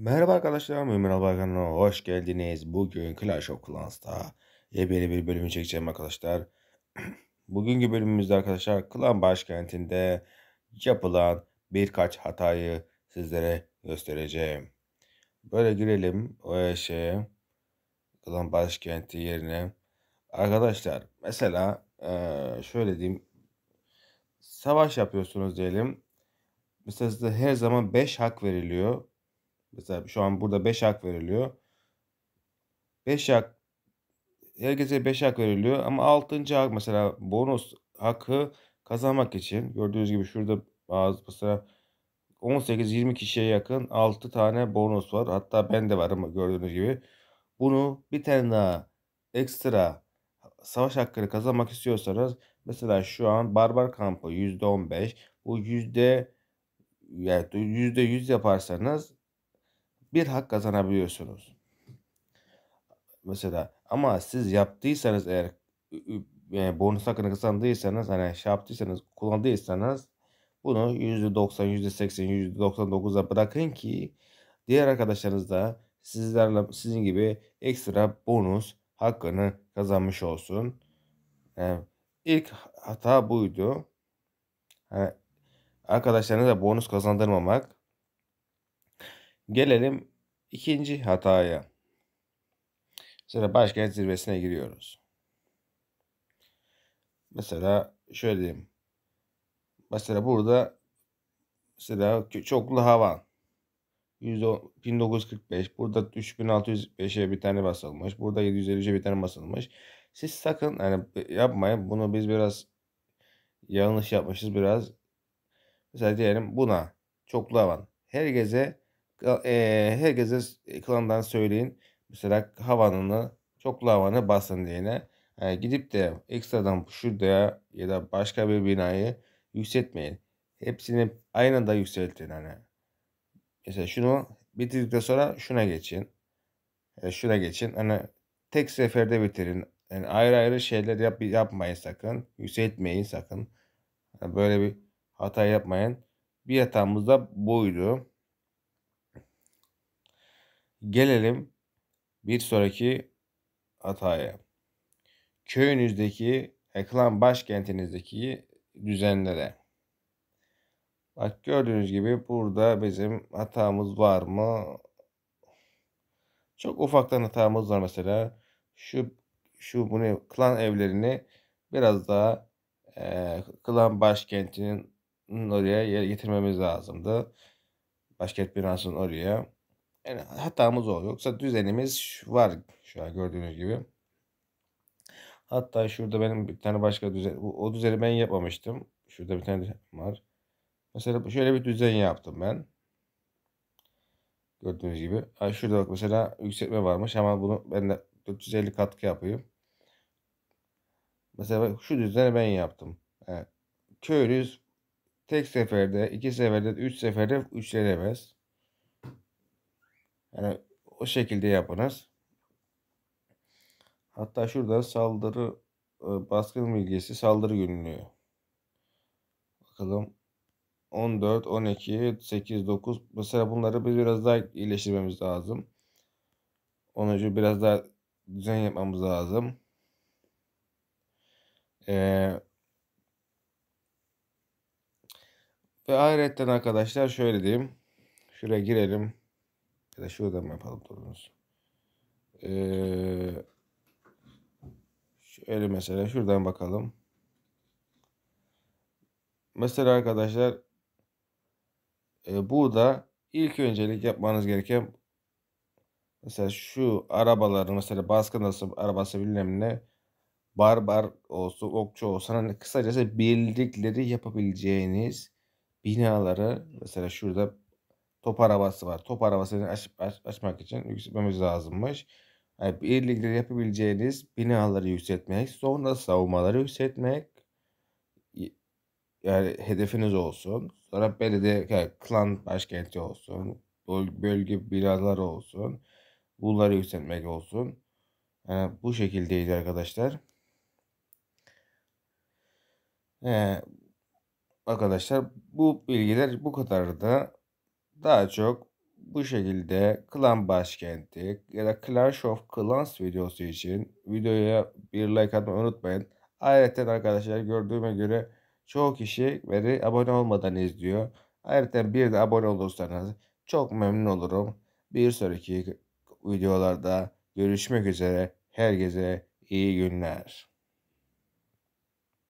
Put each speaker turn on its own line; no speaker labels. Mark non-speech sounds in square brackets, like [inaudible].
Merhaba arkadaşlar, Mümin Albaykan'a hoş geldiniz. Bugün Clash of Clans'ta yepyeni bir bölümü çekeceğim arkadaşlar. [clears throat] Bugünkü bölümümüzde arkadaşlar Klan başkentinde yapılan birkaç hatayı sizlere göstereceğim. Böyle girelim o şeye. Klan başkenti yerine. Arkadaşlar mesela e, şöyle diyeyim. Savaş yapıyorsunuz diyelim. Mesela size her zaman 5 hak veriliyor. Mesela şu an burada 5 hak veriliyor. 5 hak herkese 5 hak veriliyor ama 6. hak mesela bonus hakkı kazanmak için gördüğünüz gibi şurada bazı mesela 18-20 kişiye yakın 6 tane bonus var. Hatta ben de varım gördüğünüz gibi. Bunu bir tane daha ekstra savaş hakkını kazanmak istiyorsanız mesela şu an barbar kampı %15 bu yüzde yani %100 yaparsanız bir hak kazanabiliyorsunuz. Mesela ama siz yaptıysanız eğer yani bonus hakkını kazandıysanız hani şey yaptıysanız kullandıysanız bunu %90, %80, %99'a bırakın ki diğer arkadaşlarınız da sizlerle sizin gibi ekstra bonus hakkını kazanmış olsun. Yani ilk hata buydu. Yani arkadaşlarına bonus kazandırmamak. Gelelim ikinci hataya. Mesela başkent zirvesine giriyoruz. Mesela şöyle diyeyim. Mesela burada mesela çoklu havan. 1945 burada 3605'e bir tane basılmış. Burada 753'e bir tane basılmış. Siz sakın yani yapmayın. Bunu biz biraz yanlış yapmışız biraz. Mesela diyelim buna çoklu havan. Her Herkese e, herkese klandan söyleyin. Mesela havanını, çoklu havanı basın diyene. Yani gidip de ekstradan şurada ya da başka bir binayı yükseltmeyin. Hepsini aynı anda yükseltin hani. Mesela şunu bitirdikten sonra şuna geçin. Yani şuna geçin. Hani tek seferde bitirin. Yani ayrı ayrı şeyler yap, yapmayın sakın. Yükseltmeyin sakın. Yani böyle bir hata yapmayın. Bir yatağımız da buydu. Gelelim bir sonraki hataya. Köyünüzdeki, yakılan başkentinizdeki düzenlere. Bak gördüğünüz gibi burada bizim hatamız var mı? Çok ufaktan hatamız var mesela. Şu şu bunu klan evlerini biraz daha e, klan başkentinin oraya getirmemiz lazımdı. Başkent binasının oraya. Yani hatamız o. Yoksa düzenimiz var şu an gördüğünüz gibi. Hatta şurada benim bir tane başka düzen, o düzeni ben yapmamıştım. Şurada bir tane var. Mesela şöyle bir düzen yaptım ben. Gördüğünüz gibi. Ay şurada bak mesela yükseltme varmış ama bunu ben de 450 katkı yapayım. Mesela bak şu düzeni ben yaptım. Evet. Köylüyüz. Tek seferde, iki seferde, üç seferde üçlenemez. Yani o şekilde yapınız. Hatta şurada saldırı e, baskın bilgisi saldırı görünüyor. Bakalım 14, 12, 8, 9 mesela bunları biz biraz daha iyileştirmemiz lazım. 10. biraz daha düzen yapmamız lazım. Ee, ve ayrıca arkadaşlar şöyle diyeyim. Şuraya girelim. Ya da şuradan mı yapalım durunuz. Ee, şöyle mesela şuradan bakalım. Mesela arkadaşlar e, burada ilk öncelik yapmanız gereken mesela şu arabaların mesela baskın arabası bilmem ne barbar olsun, okçu olsun hani kısacası bildikleri yapabileceğiniz binaları mesela şurada top arabası var. Top arabasını aç, aç, açmak için yükseltmemiz lazımmış. Yani birlikte yapabileceğiniz binaları yükseltmek, sonra savunmaları yükseltmek yani hedefiniz olsun. Sonra belediye, yani klan başkenti olsun, bölge binalar olsun, bunları yükseltmek olsun. Yani bu şekildeydi arkadaşlar. Ee, arkadaşlar bu bilgiler bu kadar da daha çok bu şekilde klan başkenti ya da Clash of Clans videosu için videoya bir like atmayı unutmayın. Ayrıca arkadaşlar gördüğüme göre çoğu kişi beni abone olmadan izliyor. Ayrıca bir de abone olursanız çok memnun olurum. Bir sonraki videolarda görüşmek üzere. Herkese iyi günler.